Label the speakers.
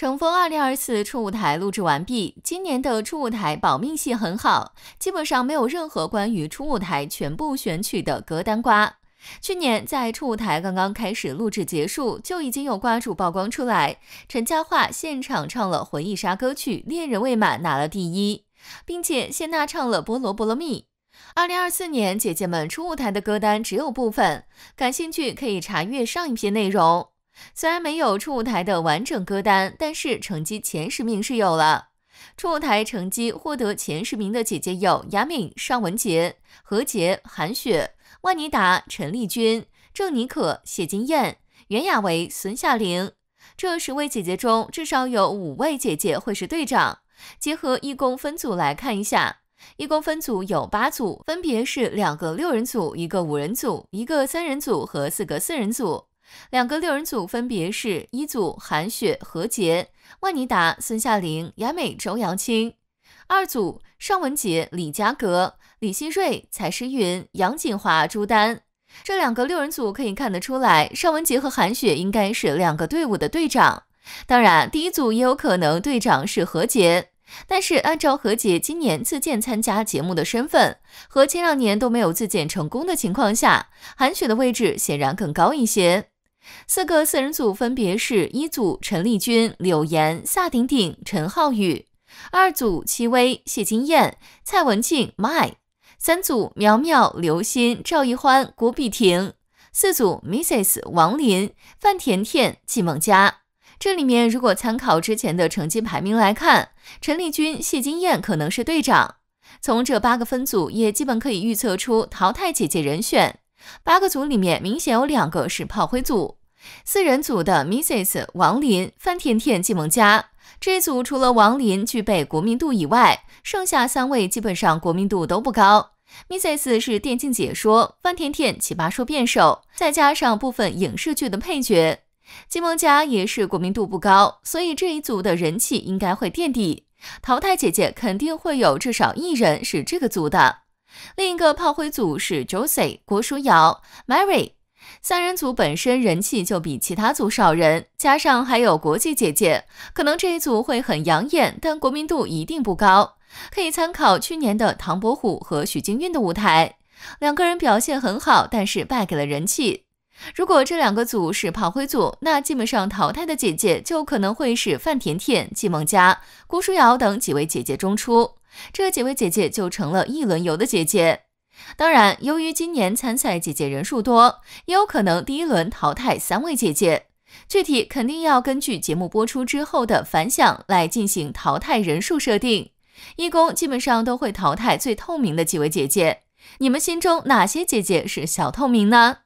Speaker 1: 乘风二零二四初舞台录制完毕，今年的初舞台保命戏很好，基本上没有任何关于初舞台全部选取的歌单瓜。去年在初舞台刚刚开始录制结束，就已经有瓜主曝光出来，陈嘉桦现场唱了《回忆杀》歌曲《恋人未满》拿了第一，并且谢娜唱了《菠萝菠萝蜜》。二零二四年姐姐们初舞台的歌单只有部分，感兴趣可以查阅上一篇内容。虽然没有初舞台的完整歌单，但是成绩前十名是有了。初舞台成绩获得前十名的姐姐有：雅敏、尚雯婕、何洁、韩雪、万妮达、陈丽君、郑妮可、谢金燕、袁娅维、孙夏玲。这十位姐姐中，至少有五位姐姐会是队长。结合一公分组来看一下，一公分组有八组，分别是两个六人组、一个五人组、一个三人组和四个四人组。两个六人组分别是：一组韩雪、何洁、万妮达、孙夏玲、雅美、周扬青；二组尚雯婕、李佳格、李溪芮、蔡诗芸、杨锦华、朱丹。这两个六人组可以看得出来，尚雯婕和韩雪应该是两个队伍的队长。当然，第一组也有可能队长是何洁，但是按照何洁今年自荐参加节目的身份和前两年都没有自荐成功的情况下，韩雪的位置显然更高一些。四个四人组分别是：一组陈丽君、柳岩、萨顶顶、陈浩宇；二组戚薇、谢金燕、蔡文静、m 三组苗苗、刘欣、赵奕欢、郭碧婷；四组 m r s 王林、范甜甜、季梦佳。这里面如果参考之前的成绩排名来看，陈丽君、谢金燕可能是队长。从这八个分组也基本可以预测出淘汰姐姐人选。八个组里面明显有两个是炮灰组。四人组的 Mrs. 王林、范甜甜、季梦佳，这一组除了王林具备国民度以外，剩下三位基本上国民度都不高。Mrs. 是电竞解说，范甜甜奇葩说辩手，再加上部分影视剧的配角，季梦佳也是国民度不高，所以这一组的人气应该会垫底。淘汰姐姐肯定会有至少一人是这个组的。另一个炮灰组是 Josie、郭书瑶、Mary。三人组本身人气就比其他组少人，加上还有国际姐姐，可能这一组会很养眼，但国民度一定不高。可以参考去年的唐伯虎和许静韵的舞台，两个人表现很好，但是败给了人气。如果这两个组是炮灰组，那基本上淘汰的姐姐就可能会是范湉湉、季梦佳、郭书瑶等几位姐姐中出，这几位姐姐就成了一轮游的姐姐。当然，由于今年参赛姐姐人数多，也有可能第一轮淘汰三位姐姐。具体肯定要根据节目播出之后的反响来进行淘汰人数设定。义工基本上都会淘汰最透明的几位姐姐。你们心中哪些姐姐是小透明呢？